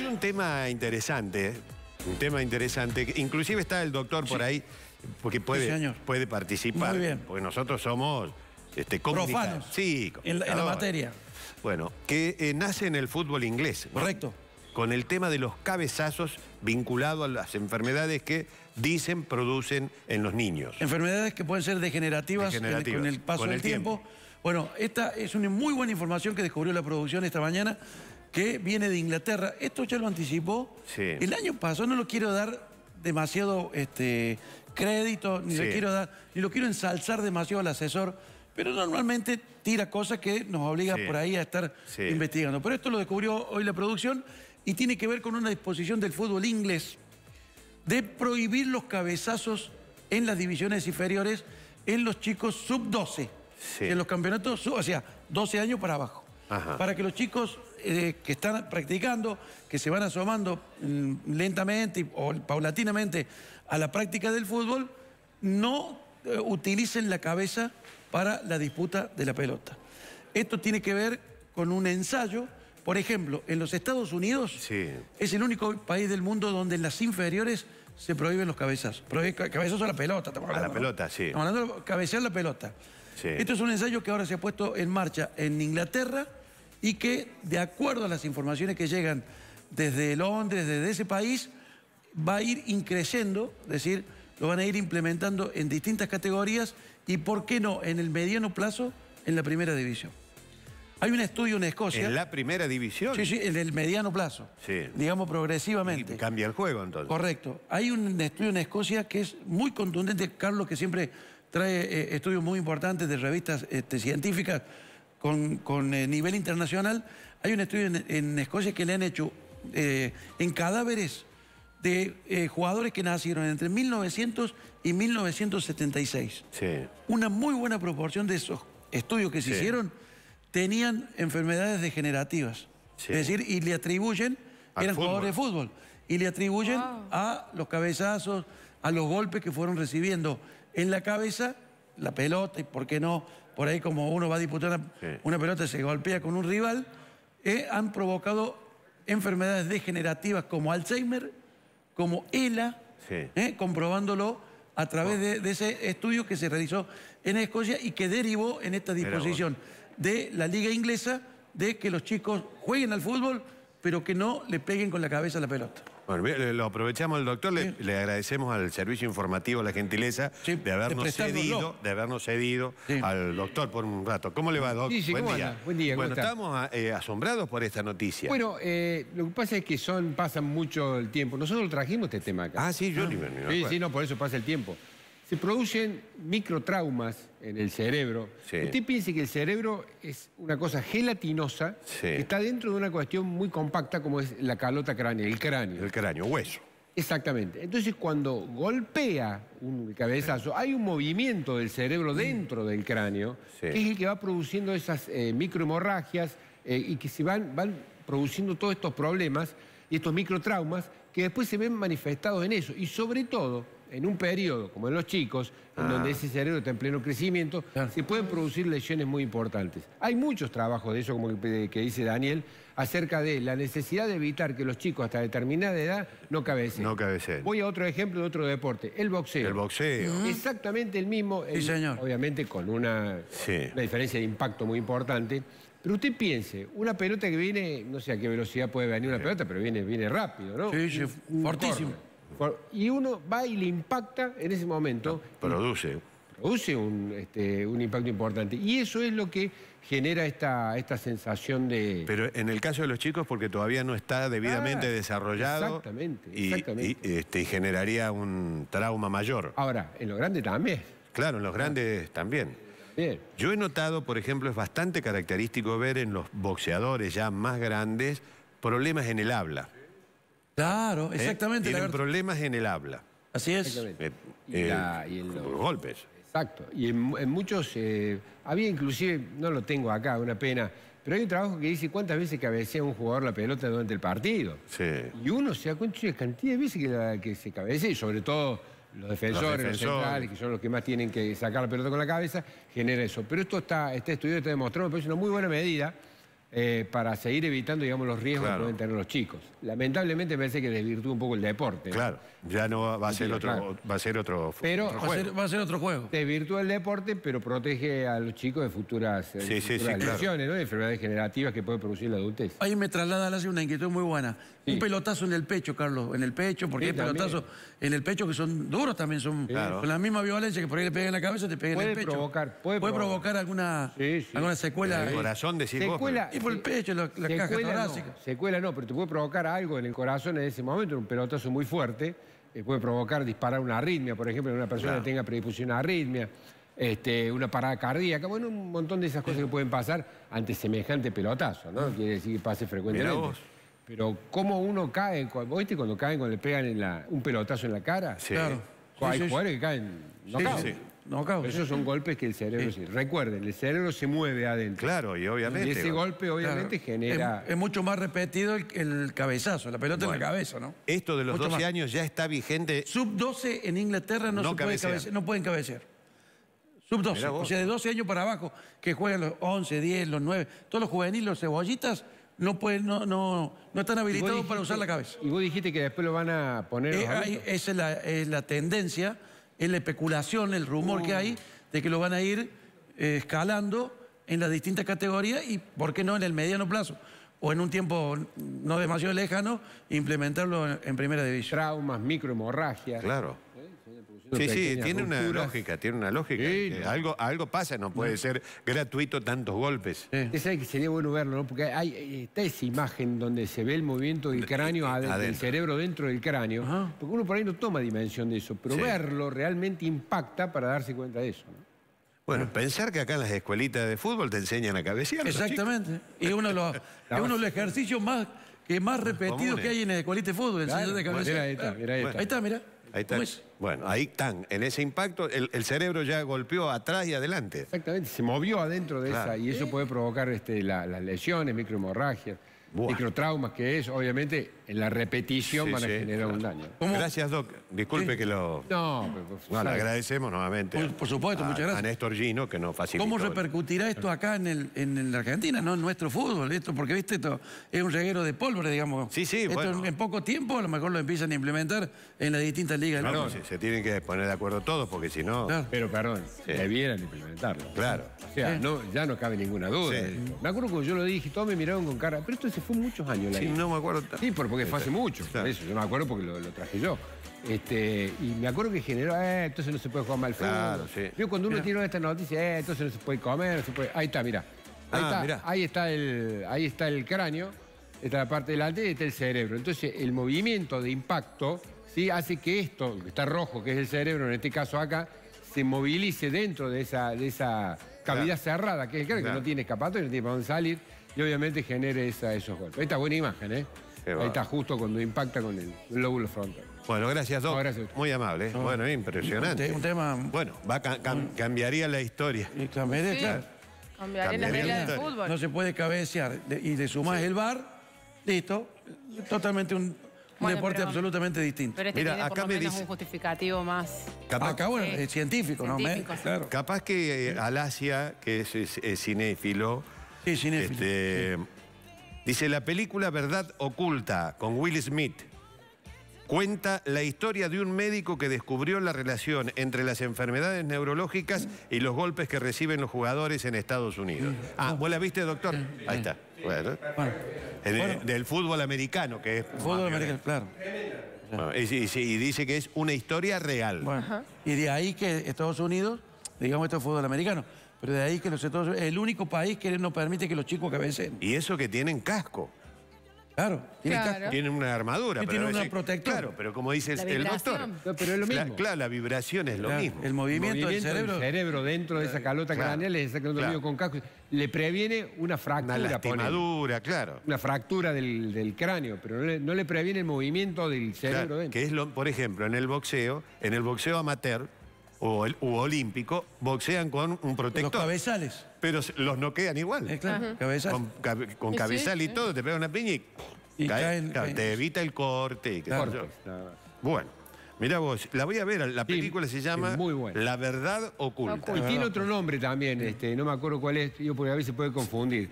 Hay un tema interesante, ¿eh? un tema interesante. Inclusive está el doctor por ahí, porque puede, puede participar. Porque nosotros somos este, Profanos. en la, materia. Bueno, que eh, nace en el fútbol inglés. Correcto. Con el tema de los cabezazos vinculado a las enfermedades que dicen producen en los niños. Enfermedades que pueden ser degenerativas, con el paso del tiempo. Bueno, esta es una muy buena información que descubrió la producción esta mañana que viene de Inglaterra. Esto ya lo anticipó. El año pasado no lo quiero dar demasiado este, crédito, ni lo quiero ni lo quiero ensalzar demasiado al asesor, pero normalmente tira cosas que nos obliga por ahí a estar investigando. Pero esto lo descubrió hoy la producción y tiene que ver con una disposición del fútbol inglés de prohibir los cabezazos en las divisiones inferiores en los chicos sub-12. En los campeonatos, sub, o sea, 12 años para abajo para que los chicos eh, que están practicando, que se van asomando mm, lentamente o paulatinamente a la práctica del fútbol, no eh, utilicen la cabeza para la disputa de la pelota. Esto tiene que ver con un ensayo. Por ejemplo, en los Estados Unidos es el único país del mundo donde en las inferiores se prohíben los cabezazos. Cabezas a la pelota. a la pelota, sí. Estamos cabecear la pelota. Esto es un ensayo que ahora se ha puesto en marcha en Inglaterra, y que, de acuerdo a las informaciones que llegan desde Londres, desde ese país, va a ir increciendo, es decir, lo van a ir implementando en distintas categorías y, ¿por qué no?, en el mediano plazo, en la primera división. Hay un estudio en Escocia. ¿En la primera división? Sí, sí, en el mediano plazo. Sí. Digamos progresivamente. Y cambia el juego entonces. Correcto. Hay un estudio en Escocia que es muy contundente, Carlos, que siempre trae eh, estudios muy importantes de revistas este, científicas con, con eh, nivel internacional. Hay un estudio en, Escocia que le han hecho eh, en cadáveres de eh, jugadores que nacieron entre 1900 y 1976. Una muy buena proporción de esos estudios que se hicieron tenían enfermedades degenerativas. Es decir, y le atribuyen, eran jugadores de fútbol, y le atribuyen a los cabezazos, a los golpes que fueron recibiendo en la cabeza, la pelota y, ¿por qué no?, por ahí como uno va a disputar una, pelota, se golpea con un rival, eh, han provocado enfermedades degenerativas como Alzheimer, como ELA, eh, comprobándolo a través oh. de, ese estudio que se realizó en Escocia y que derivó en esta disposición de la liga inglesa de que los chicos jueguen al fútbol, pero que no le peguen con la cabeza la pelota. Bueno, lo aprovechamos el doctor, le, agradecemos al servicio informativo la gentileza de habernos cedido, de habernos cedido al doctor por un rato. ¿Cómo le va, doctor? Sí, buen, Bueno, estamos ah, eh, asombrados por esta noticia. Bueno, eh, lo que pasa es que son, pasan mucho el tiempo. Nosotros trajimos este tema acá. Ah, sí, yo ah. ni me, Sí, sí, no, por eso pasa el tiempo se producen microtraumas en el cerebro. Usted piense que el cerebro es una cosa gelatinosa está dentro de una cuestión muy compacta como es la calota cránea, el cráneo. El cráneo, hueso. Exactamente. Entonces, cuando golpea un cabezazo, hay un movimiento del cerebro dentro del cráneo, que es el que va produciendo esas eh, microhemorragias eh, y que se van, van produciendo todos estos problemas y estos microtraumas que después se ven manifestados en eso. Y sobre todo, en un periodo, como en los chicos, en donde ah. ese cerebro está en pleno crecimiento, ah. se pueden producir lesiones muy importantes. Hay muchos trabajos de eso, como que, dice Daniel, acerca de la necesidad de evitar que los chicos hasta determinada edad no cabecen. No Voy a otro ejemplo de otro deporte, el boxeo. El boxeo. Mm. Exactamente el mismo. Obviamente con una, diferencia de impacto muy importante. Pero usted piense, una pelota que viene, no sé a qué velocidad puede venir una pelota, pero viene, viene rápido, ¿no? Sí, fortísimo. Y uno va y le impacta en ese momento. Ah, produce. Produce este, un, impacto importante. Y eso es lo que genera esta, esta sensación de... Pero en el caso de los chicos, porque todavía no está debidamente ah, desarrollado. Exactamente, Y, este, generaría un trauma mayor. Ahora, en los grandes también. Claro, en los grandes también. Yo he notado, por ejemplo, es bastante característico ver en los boxeadores ya más grandes problemas en el habla. Claro, ¿Eh? exactamente. Tienen problemas en el habla. Así es. Eh, y eh, golpes. Exacto. Y en, muchos, había inclusive, no lo tengo acá, una pena, pero hay un trabajo que dice cuántas veces cabecea un jugador la pelota durante el partido. Sí. Y uno se da cuenta de cantidad de veces que, se cabecea, y sobre todo los defensores, los, centrales, que son los que más tienen que sacar la pelota con la cabeza, genera eso. Pero esto está, este estudio está demostrado, me parece una muy buena medida eh, para seguir evitando, digamos, los riesgos que pueden tener los chicos. Lamentablemente me parece que desvirtúa un poco el deporte. Ya no va a ser otro, juego... va a ser otro, pero, juego. Va, a ser, otro juego. Desvirtúa el deporte, pero protege a los chicos de futuras, de lesiones, de enfermedades generativas que puede producir la adultez. Ahí me traslada una inquietud muy buena. Un pelotazo en el pecho, Carlos, en el pecho, porque hay pelotazos en el pecho que son duros también, son con la misma violencia que por ahí le pegan en la cabeza, te pegan en el pecho. puede, provocar, alguna, alguna secuela. En el corazón secuela, Y por el pecho, la, caja torácica. secuela no, pero te puede provocar algo en el corazón en ese momento, un pelotazo muy fuerte eh, puede provocar disparar una arritmia, por ejemplo, en una persona que tenga predisposición a arritmia, este, una parada cardíaca, bueno, un montón de esas cosas que pueden pasar ante semejante pelotazo, ¿no? Mm. Quiere decir que pase frecuentemente. Pero cómo uno cae, ¿Vos ¿viste cuando caen, cuando le pegan un pelotazo en la cara? Claro. Hay jugadores que caen no sí, no Esos son golpes que el cerebro... Recuerden, el cerebro se mueve adentro. Claro, y obviamente... Y ese golpe obviamente genera... Es, mucho más repetido el, cabezazo, la pelota en la cabeza, ¿no? Esto de los 12 años ya está vigente... Sub-12 en Inglaterra no, se no pueden cabecear. Sub-12, o sea, de 12 años para abajo, que juegan los 11, 10, los 9, todos los juveniles, los cebollitas, no, pueden, no, no, no están habilitados para usar la cabeza. Y vos dijiste que después lo van a poner... Eh, esa es la tendencia es la especulación, el rumor que hay de que lo van a ir eh, escalando en las distintas categorías y, ¿por qué no, en el mediano plazo? o en un tiempo no demasiado lejano, implementarlo en, primera división. Traumas, microhemorragias. Claro. Sí, sí, tiene una lógica, tiene una lógica. algo, algo pasa, no puede ser gratuito tantos golpes. que sería bueno verlo, ¿no? Porque hay, está esa imagen donde se ve el movimiento del cráneo, del cerebro dentro del cráneo. Porque uno por ahí no toma dimensión de eso, pero verlo realmente impacta para darse cuenta de eso. Bueno, ah. pensar que acá en las escuelitas de fútbol te enseñan a cabecear. Exactamente. Y uno es uno de los ejercicios más, que más repetidos que hay en las escuelitas de fútbol, de cabecear. ahí está, Ahí está, mira. Ahí Bueno, ahí están. En ese impacto, el, cerebro ya golpeó atrás y adelante. Exactamente, se movió adentro de esa y eso puede provocar este, las lesiones, microhemorragias microtraumas, que es, obviamente, en la repetición van a generar un daño. Gracias, Doc. Disculpe que lo... No, pero, agradecemos nuevamente. Por, supuesto, muchas gracias. A Néstor Gino, que nos facilitó. ¿Cómo repercutirá esto acá en, en la Argentina, no en nuestro fútbol? Esto, porque, viste, esto es un reguero de pólvora, digamos. Sí, sí, esto en poco tiempo a lo mejor lo empiezan a implementar en las distintas ligas. Claro, se, tienen que poner de acuerdo todos, porque si no... Pero, perdón, debieran implementarlo. Claro. O sea, ya no cabe ninguna duda. Me acuerdo que yo lo dije, todos me miraron con cara, pero esto es fue muchos años la Sí, no me acuerdo Sí, porque fue hace este, mucho. eso, yo no me acuerdo porque lo, traje yo. Este, y me acuerdo que generó, eh, eh, entonces no se puede comer mal fútbol. Claro, sí. cuando uno tiene estas noticia, entonces no se puede comer, se puede. Ahí está, mira. Ahí, ah, está, ahí está el, ahí está el cráneo, está la parte delante y está el cerebro. Entonces, el movimiento de impacto ¿sí? hace que esto, que está rojo, que es el cerebro, en este caso acá, se movilice dentro de esa, de esa cavidad cerrada, que es el cráneo, que no tiene escapatoria, no tiene para dónde salir y obviamente genere esos golpes. Ahí está buena imagen, ¿eh? Ahí está justo cuando impacta con el lóbulo frontal. Bueno, gracias, a Muy amable. ¿eh? Bueno, impresionante. Un, tema... Bueno, va, cambiaría la historia. Y Cambiaría, la historia del fútbol. No se puede cabecear. y le sumás el bar, listo. Totalmente un, deporte absolutamente distinto. Pero este Mira, tiene por acá lo dice, un justificativo más. acá, bueno, es científico, ¿no? Científico, Capaz que eh, Alasia, que es cinéfilo Sí, Este, Dice, la película Verdad Oculta, con Will Smith, cuenta la historia de un médico que descubrió la relación entre las enfermedades neurológicas y los golpes que reciben los jugadores en Estados Unidos. Ah, ¿vos la viste, doctor? Ahí está. Bueno. Del fútbol americano, que es... Fútbol americano, claro. y, y, dice que es una historia real. Y de ahí que Estados Unidos, digamos, esto es fútbol americano. Pero de ahí que los Estados el único país que no permite que los chicos cabecen. Y eso que tienen casco. Claro, tienen una armadura. Pero tienen una protectora. Claro, pero como dice este, el, doctor. claro, la vibración es lo mismo. El movimiento, del cerebro. dentro de esa calota craneal, esa que con casco, le previene una fractura. Una claro. Una fractura del, cráneo, pero no le, previene el movimiento del cerebro dentro. Que es, lo, por ejemplo, en el boxeo, en el boxeo amateur, o, el, olímpico boxean con un protector. Los cabezales. Pero los no quedan igual. Eh, con, cabezal y todo, te pega una piña y, te evita el corte. Bueno. Mirá vos, la voy a ver, la película se llama La verdad oculta. Y tiene ah. otro nombre también, este, no me acuerdo cuál es, yo porque a veces se puede confundir.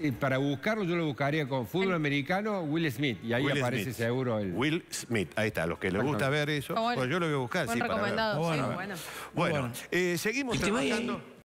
Y para buscarlo yo lo buscaría con fútbol americano, Will Smith, y ahí aparece seguro el... Will Smith, ahí está, los que les gusta ver eso, pues yo lo voy a buscar. sí, Bueno, eh, seguimos este, trabajando...